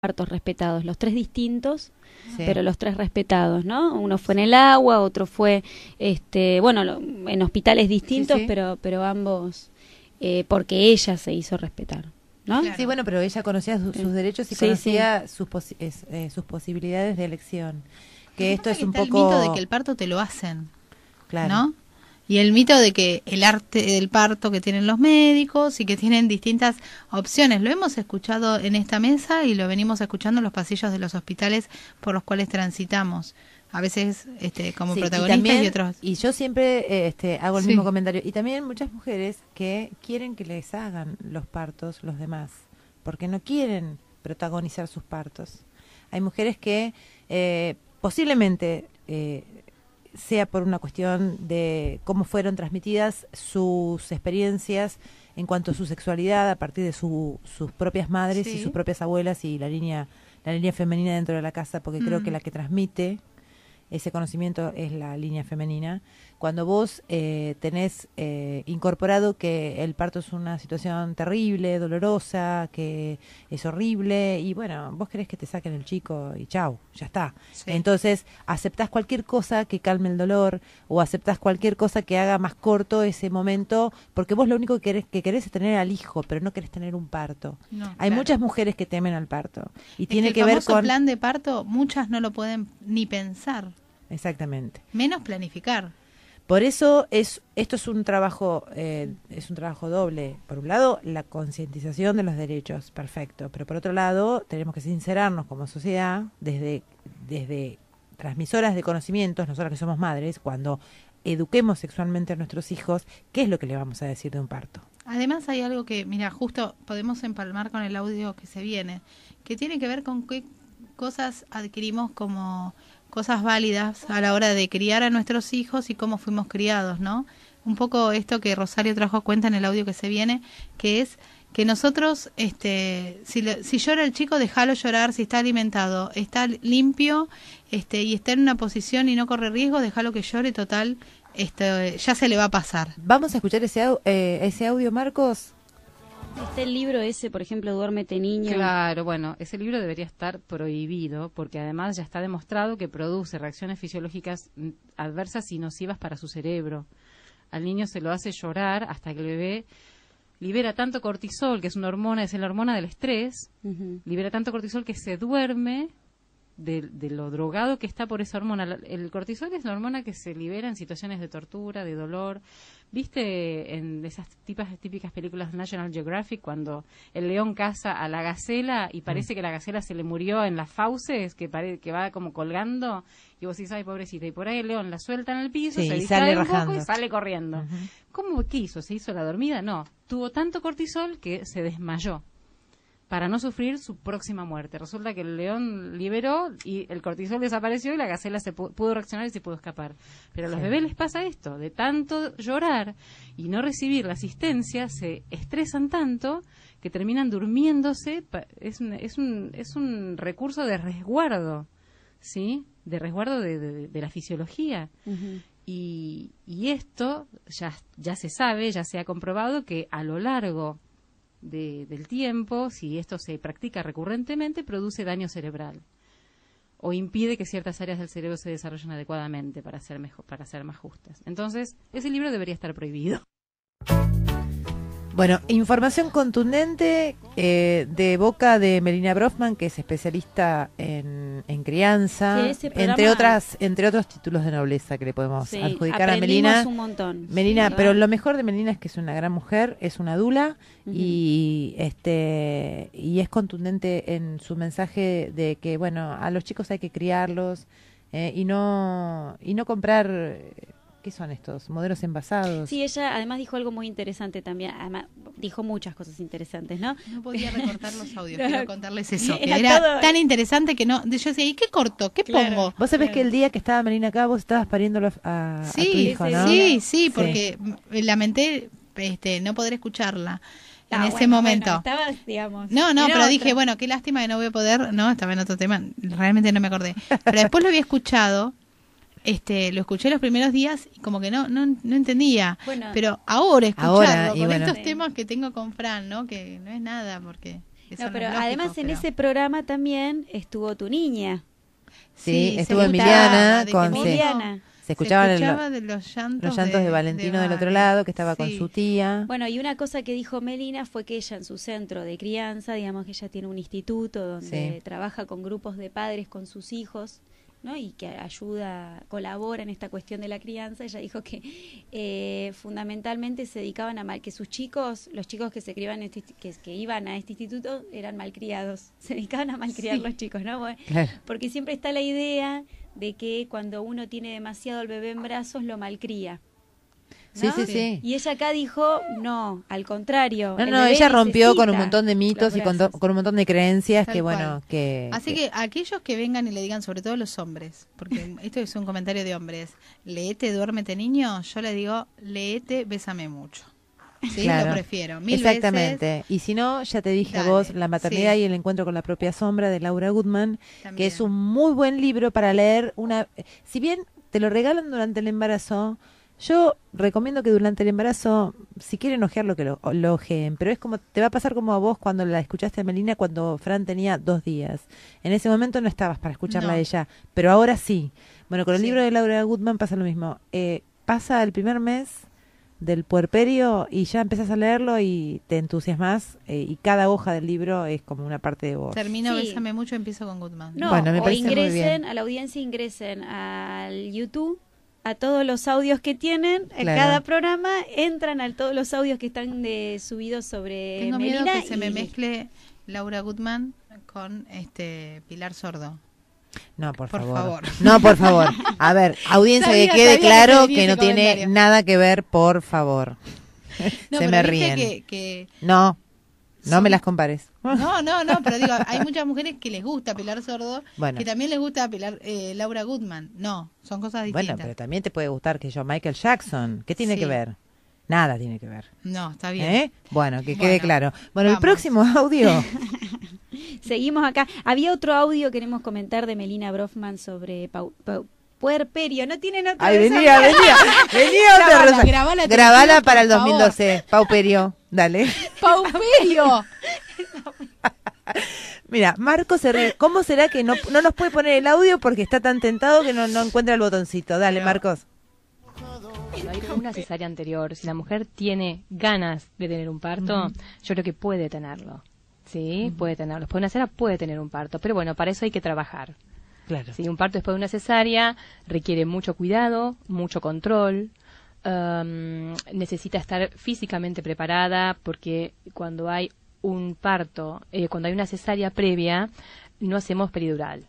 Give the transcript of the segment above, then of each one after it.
partos respetados, los tres distintos, pero los tres respetados, ¿no? Uno fue en el agua, otro fue, este, bueno, en hospitales distintos, pero pero ambos, eh, porque ella se hizo respetar, ¿no? Sí, bueno, pero ella conocía sus derechos y conocía Sus, eh, sus posibilidades de elección. Que esto es un poco. El mito de que el parto te lo hacen, claro. ¿no? y el mito de que el arte del parto que tienen los médicos y que tienen distintas opciones. Lo hemos escuchado en esta mesa y lo venimos escuchando en los pasillos de los hospitales por los cuales transitamos. A veces este, como protagonistas y, otros. Y yo siempre eh, este, hago el mismo comentario. Y también muchas mujeres que quieren que les hagan los partos los demás, porque no quieren protagonizar sus partos. Hay mujeres que eh, posiblemente eh, sea por una cuestión de cómo fueron transmitidas sus experiencias en cuanto a su sexualidad a partir de sus propias madres y sus propias abuelas y la línea la línea femenina dentro de la casa porque creo mm. que la que transmite ese conocimiento es la línea femenina, cuando vos eh, tenés eh, incorporado que el parto es una situación terrible, dolorosa, que es horrible, y bueno, vos querés que te saquen el chico y chau, ya está. Entonces, aceptás cualquier cosa que calme el dolor o aceptás cualquier cosa que haga más corto ese momento, porque vos lo único que querés, es tener al hijo, pero no querés tener un parto. Hay muchas mujeres que temen al parto. Y tiene que, ver con... plan de parto, muchas no lo pueden ni pensar. Exactamente. Menos planificar. Por eso es esto es un trabajo eh, es un trabajo doble. Por un lado la concientización de los derechos, perfecto, pero por otro lado tenemos que sincerarnos como sociedad desde desde transmisoras de conocimientos, nosotras que somos madres, cuando eduquemos sexualmente a nuestros hijos, ¿qué es lo que le vamos a decir de un parto? Además hay algo que, mira, justo podemos empalmar con el audio que se viene, que tiene que ver con qué cosas adquirimos como cosas válidas a la hora de criar a nuestros hijos y cómo fuimos criados, ¿no? Un poco esto que Rosario trajo a cuenta en el audio que se viene, que es que nosotros, este, si, llora el chico, déjalo llorar, si está alimentado, está limpio este, y está en una posición y no corre riesgo, déjalo que llore total, este, ya se le va a pasar. Vamos a escuchar ese, eh, ese audio, Marcos. Este el libro ese, por ejemplo, Duérmete Niño. Claro, bueno, ese libro debería estar prohibido porque además ya está demostrado que produce reacciones fisiológicas adversas y nocivas para su cerebro. Al niño se lo hace llorar hasta que el bebé libera tanto cortisol, que es una hormona, es la hormona del estrés, libera tanto cortisol que se duerme de, lo drogado que está por esa hormona. El cortisol es la hormona que se libera en situaciones de tortura, de dolor. ¿Viste en esas tipas, típicas películas de National Geographic cuando el león caza a la gacela y parece mm. que la gacela se le murió en las fauces, que, que va como colgando? Y vos dices, ay, pobrecita. Y por ahí el león la suelta en el piso, se y sale y sale corriendo. ¿Cómo? ¿Qué hizo? ¿Se hizo la dormida? No. Tuvo tanto cortisol que se desmayó para no sufrir su próxima muerte. Resulta que el león liberó y el cortisol desapareció y la gacela se pudo, reaccionar y se pudo escapar. Pero a los bebés les pasa esto, de tanto llorar y no recibir la asistencia, se estresan tanto que terminan durmiéndose. Es un, recurso de resguardo, ¿sí? De resguardo de, la fisiología. y, y, esto ya, ya se sabe, ya se ha comprobado que a lo largo de, del tiempo, si esto se practica recurrentemente, produce daño cerebral o impide que ciertas áreas del cerebro se desarrollen adecuadamente para ser, mejor, para ser más justas. Entonces, ese libro debería estar prohibido. Bueno, información contundente eh, de boca de Melina Brofman, que es especialista en, crianza, entre otras, entre otros títulos de nobleza que le podemos adjudicar a Melina. Un montón, Melina, pero lo mejor de Melina es que es una gran mujer, es una dula y este y es contundente en su mensaje de que bueno a los chicos hay que criarlos eh, y no y no comprar ¿Qué son estos? ¿Modelos envasados? Sí, ella además dijo algo muy interesante también. Además, dijo muchas cosas interesantes, ¿no? No podía recortar los audios, quiero contarles eso. Era, tan interesante que no. Yo decía, ¿y qué corto? ¿Qué pongo? Vos sabés que el día que estaba Marina acá, vos estabas pariendo a, sí, tu hijo, sí, ¿no? Sí, sí, porque eh, lamenté este, no poder escucharla. Ah, en ese momento. estaba, digamos, no, no, pero dije, bueno, qué lástima que no voy a poder, no, estaba en otro tema, realmente no me acordé. Pero después lo había escuchado este, lo escuché los primeros días y como que no, no, no entendía. pero ahora escuchando ahora, con estos temas que tengo con Fran, ¿no? Que no es nada porque. pero además en ese programa también estuvo tu niña. Sí, estuvo Emiliana con Emiliana. Se escuchaban escuchaba de los, llantos los llantos, de, Valentino del otro lado, que estaba con su tía. Bueno, y una cosa que dijo Melina fue que ella en su centro de crianza, digamos que ella tiene un instituto donde trabaja con grupos de padres, con sus hijos, ¿no? y que ayuda, colabora en esta cuestión de la crianza, ella dijo que eh, fundamentalmente se dedicaban a mal, que sus chicos, los chicos que se criaban, este que, iban a este instituto eran malcriados, se dedicaban a malcriar los chicos, ¿no? Porque siempre está la idea de que cuando uno tiene demasiado el bebé en brazos lo malcría. Sí, sí, sí. Y ella acá dijo, no, al contrario. No, no, ella rompió con un montón de mitos y con, un montón de creencias que, bueno, que... Así que... aquellos que vengan y le digan, sobre todo los hombres, porque esto es un comentario de hombres, leete, duérmete niño, yo le digo, leete, bésame mucho. Sí, lo prefiero. Mil Exactamente. Y si no, ya te dije a vos, La maternidad y el encuentro con la propia sombra de Laura Goodman, que es un muy buen libro para leer una... Si bien te lo regalan durante el embarazo, yo recomiendo que durante el embarazo, si quieren ojearlo, que lo, lo ojeen, pero es como, te va a pasar como a vos cuando la escuchaste a Melina cuando Fran tenía dos días. En ese momento no estabas para escucharla ella, pero ahora sí. Bueno, con el libro de Laura Goodman pasa lo mismo. Eh, pasa el primer mes del puerperio y ya empiezas a leerlo y te entusiasmas eh, y cada hoja del libro es como una parte de vos. Termino Bésame mucho, empiezo con Goodman. No, bueno, me o ingresen, a la audiencia ingresen al YouTube a todos los audios que tienen en eh, cada programa, entran a todos los audios que están de, subidos sobre Tengo miedo que se me mezcle Laura Goodman con este Pilar Sordo. No, por, favor. No, por favor. A ver, audiencia que quede claro que, no tiene nada que ver, por favor. se me ríen. Que, no, no me las compares. No, no, no, pero digo, hay muchas mujeres que les gusta pelar sordo, bueno. que también les gusta pelar eh, Laura Goodman. No, son cosas distintas. Bueno, pero también te puede gustar que yo, Michael Jackson. ¿Qué tiene que ver? Nada tiene que ver. No, está bien. ¿Eh? Bueno, que quede claro. Bueno, el próximo audio. Seguimos acá. Había otro audio que queremos comentar de Melina Brofman sobre Pau, puerperio, no tienen otra Ay, venía, venía, venía otra grabala, para el 2012, pauperio, dale. Pauperio. Mira, Marcos, ¿Cómo será que no, no nos puede poner el audio porque está tan tentado que no, encuentra el botoncito? Dale, Marcos. hay una cesárea anterior, si la mujer tiene ganas de tener un parto, yo creo que puede tenerlo. Sí, puede tenerlo. Después de una cesárea puede tener un parto, pero bueno, para eso hay que trabajar. Claro. Si un parto después de una cesárea requiere mucho cuidado, mucho control. Um, necesita estar físicamente preparada porque cuando hay un parto, eh, cuando hay una cesárea previa, no hacemos peridural.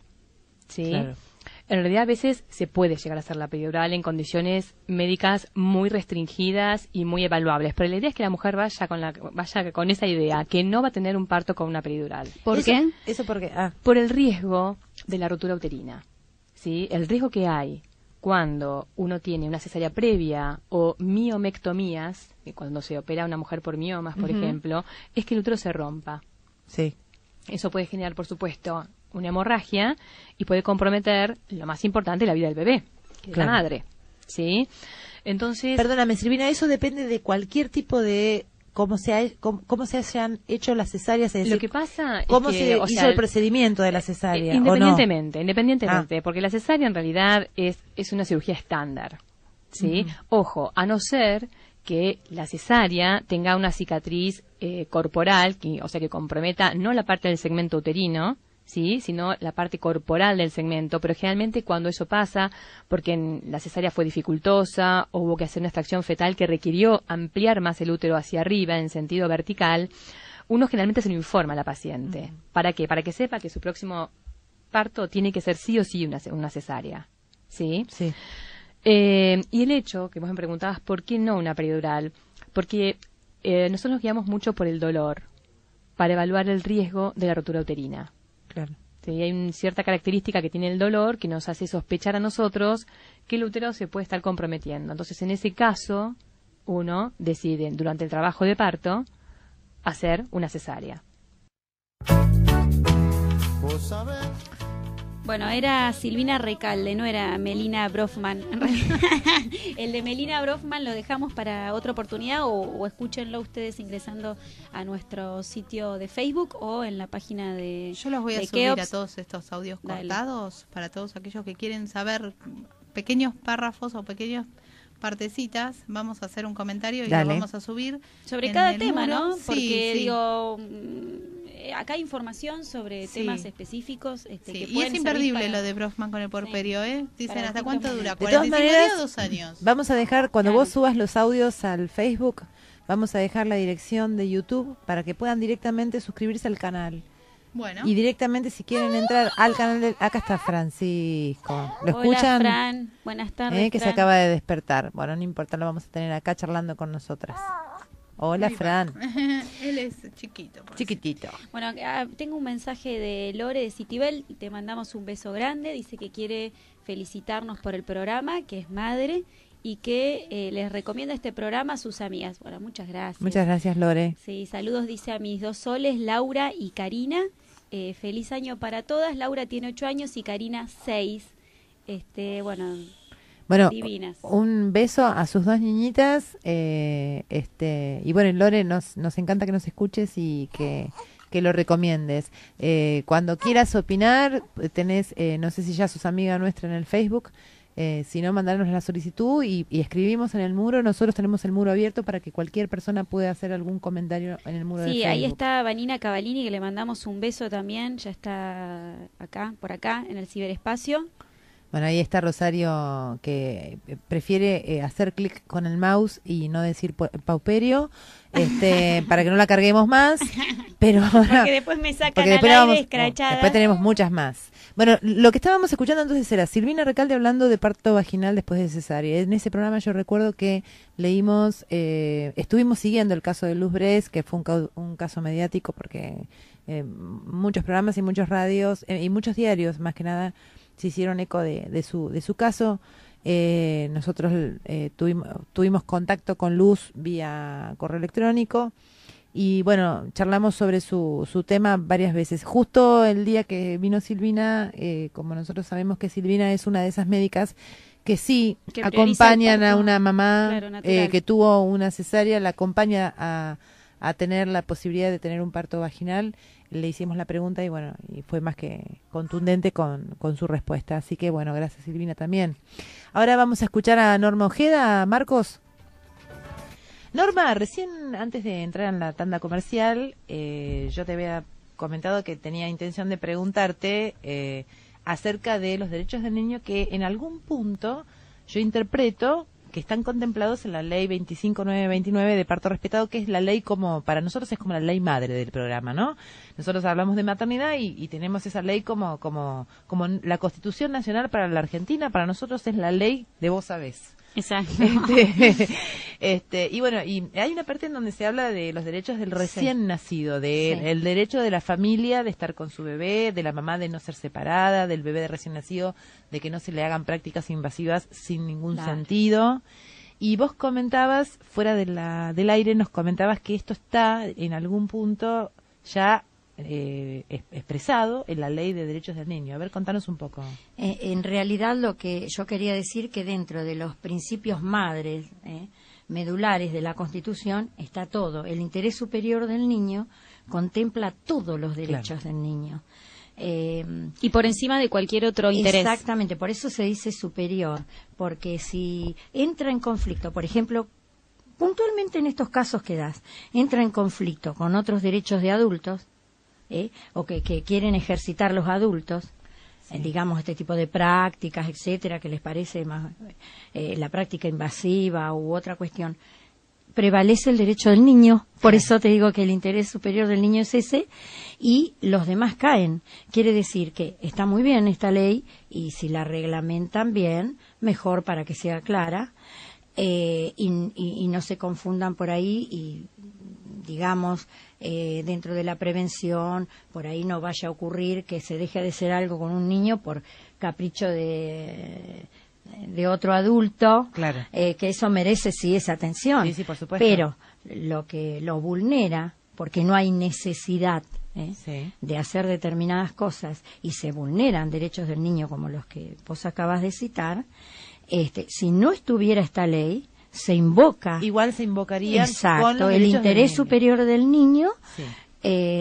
En realidad a veces se puede llegar a hacer la peridural en condiciones médicas muy restringidas y muy evaluables, pero la idea es que la mujer vaya con la vaya con esa idea que no va a tener un parto con una peridural. ¿Por qué? Eso ah. por el riesgo de la rotura uterina. ¿Sí? El riesgo que hay cuando uno tiene una cesárea previa o miomectomías, cuando se opera una mujer por miomas, por ejemplo, es que el útero se rompa. Sí. Eso puede generar, por supuesto, una hemorragia y puede comprometer, lo más importante, la vida del bebé, la madre. ¿Sí? Entonces. Perdóname, Silvina, eso depende de cualquier tipo de cómo se, ha, cómo, se hayan hecho las cesáreas. lo que pasa es cómo se hizo el procedimiento de la cesárea. Independientemente, independientemente, ah. porque la cesárea en realidad es, una cirugía estándar. ¿sí? Ojo, a no ser que la cesárea tenga una cicatriz eh, corporal, que, o sea, que comprometa no la parte del segmento uterino, ¿sí? sino la parte corporal del segmento. Pero generalmente cuando eso pasa, porque la cesárea fue dificultosa o hubo que hacer una extracción fetal que requirió ampliar más el útero hacia arriba en sentido vertical, uno generalmente se lo informa a la paciente. ¿Para qué? Para que sepa que su próximo parto tiene que ser sí o sí una, cesárea. ¿Sí? Sí. Eh, y el hecho, que vos me preguntabas, ¿por qué no una periodural? Porque eh, nosotros nos guiamos mucho por el dolor para evaluar el riesgo de la rotura uterina. Claro. Sí, hay una cierta característica que tiene el dolor que nos hace sospechar a nosotros que el útero se puede estar comprometiendo. Entonces, en ese caso, uno decide durante el trabajo de parto hacer una cesárea. Bueno, era Silvina Recalde, no era Melina Brofman. el de Melina Brofman lo dejamos para otra oportunidad o, escúchenlo ustedes ingresando a nuestro sitio de Facebook o en la página de. Yo los voy a subir a todos estos audios cortados para todos aquellos que quieren saber pequeños párrafos o pequeños partecitas, vamos a hacer un comentario y lo vamos a subir. Sobre cada tema, ¿no? Porque digo eh, acá hay información sobre temas específicos. Este, y es imperdible lo de Brofman con el porperio, ¿eh? Dicen, ¿hasta cuánto dura? De todas maneras, dos años. Vamos a dejar, cuando vos subas los audios al Facebook, vamos a dejar la dirección de YouTube para que puedan directamente suscribirse al canal. Y directamente si quieren entrar al canal Acá está Francisco. ¿Lo escuchan? Buenas tardes. Eh, que se acaba de despertar. Bueno, no importa, lo vamos a tener acá charlando con nosotras. Hola, Fran. Él es chiquito. Chiquitito. Bueno, ah, tengo un mensaje de Lore de Citibel. Te mandamos un beso grande. Dice que quiere felicitarnos por el programa, que es madre y que eh, les recomienda este programa a sus amigas. Bueno, muchas gracias. Muchas gracias, Lore. Sí, saludos, dice a mis dos soles, Laura y Karina. Eh, feliz año para todas. Laura tiene ocho años y Karina seis. Este, bueno, bueno, un beso a sus dos niñitas. Eh, este Y bueno, Lore, nos, nos encanta que nos escuches y que lo recomiendes. Eh, cuando quieras opinar, tenés, eh, no sé si ya Sus amigas nuestra en el Facebook, si no, mandarnos la solicitud y, escribimos en el muro. Nosotros tenemos el muro abierto para que cualquier persona pueda hacer algún comentario en el muro. Sí, ahí está Vanina Cavalini, que le mandamos un beso también, ya está acá, por acá, en el ciberespacio. Bueno, ahí está Rosario que eh, prefiere eh, hacer clic con el mouse y no decir pauperio, este, para que no la carguemos más. Pero porque después me sacan la después tenemos muchas más. Bueno, lo que estábamos escuchando entonces era Silvina Recalde hablando de parto vaginal después de cesárea. En ese programa yo recuerdo que leímos, eh, estuvimos siguiendo el caso de Luz Bres, que fue un, caso, un caso mediático porque eh, muchos programas y muchos radios y muchos diarios, más que nada se hicieron eco de, su, de su caso. Eh, nosotros eh, tuvimos, tuvimos contacto con Luz vía correo electrónico y bueno, charlamos sobre su, tema varias veces. Justo el día que vino Silvina, eh, como nosotros sabemos que Silvina es una de esas médicas que sí acompañan a una mamá que tuvo una cesárea, la acompaña a a tener la posibilidad de tener un parto vaginal, le hicimos la pregunta y bueno, y fue más que contundente con, con su respuesta. Así que bueno, gracias Silvina también. Ahora vamos a escuchar a Norma Ojeda, Marcos. Norma, recién antes de entrar en la tanda comercial, eh, yo te había comentado que tenía intención de preguntarte eh, acerca de los derechos del niño que en algún punto yo interpreto que están contemplados en la ley 25929 de parto respetado, que es la ley como, para nosotros es como la ley madre del programa, ¿no? Nosotros hablamos de maternidad y, tenemos esa ley como, como, como la Constitución Nacional para la Argentina, para nosotros es la ley de vos sabés. Exacto. Este, este, y bueno, y hay una parte en donde se habla de los derechos del recién nacido, del derecho de la familia de estar con su bebé, de la mamá de no ser separada, del bebé de recién nacido, de que no se le hagan prácticas invasivas sin ningún sentido. Y vos comentabas, fuera de la, del aire, nos comentabas que esto está en algún punto ya eh, expresado en la Ley de Derechos del Niño. A ver, contanos un poco. Eh, en realidad, lo que yo quería decir que dentro de los principios madres eh, medulares de la Constitución está todo. El interés superior del niño contempla todos los derechos del niño. Eh, y por encima de cualquier otro interés. Exactamente, por eso se dice superior, porque si entra en conflicto, por ejemplo, puntualmente en estos casos que das, entra en conflicto con otros derechos de adultos, o que, quieren ejercitar los adultos, eh, digamos, este tipo de prácticas, etcétera, que les parece más eh, la práctica invasiva u otra cuestión, prevalece el derecho del niño. Por eso te digo que el interés superior del niño es ese y los demás caen. Quiere decir que está muy bien esta ley y si la reglamentan bien, mejor para que sea clara eh, y, y, no se confundan por ahí y, digamos, eh, dentro de la prevención, por ahí no vaya a ocurrir que se deje de hacer algo con un niño por capricho de de otro adulto, claro. Eh, que eso merece sí esa atención. Sí, sí, por supuesto. Pero lo que lo vulnera, porque no hay necesidad ¿eh? de hacer determinadas cosas y se vulneran derechos del niño como los que vos acabas de citar, este, si no estuviera esta ley, se invoca. Igual se invocaría. el, interés superior del niño. Eh,